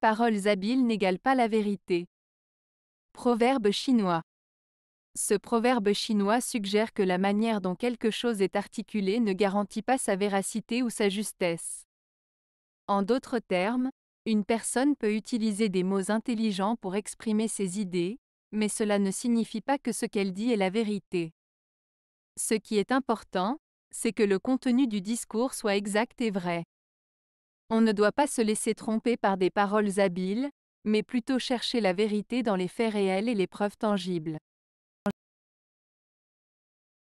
Paroles habiles n'égalent pas la vérité. Proverbe chinois. Ce proverbe chinois suggère que la manière dont quelque chose est articulé ne garantit pas sa véracité ou sa justesse. En d'autres termes, une personne peut utiliser des mots intelligents pour exprimer ses idées, mais cela ne signifie pas que ce qu'elle dit est la vérité. Ce qui est important, c'est que le contenu du discours soit exact et vrai. On ne doit pas se laisser tromper par des paroles habiles, mais plutôt chercher la vérité dans les faits réels et les preuves tangibles.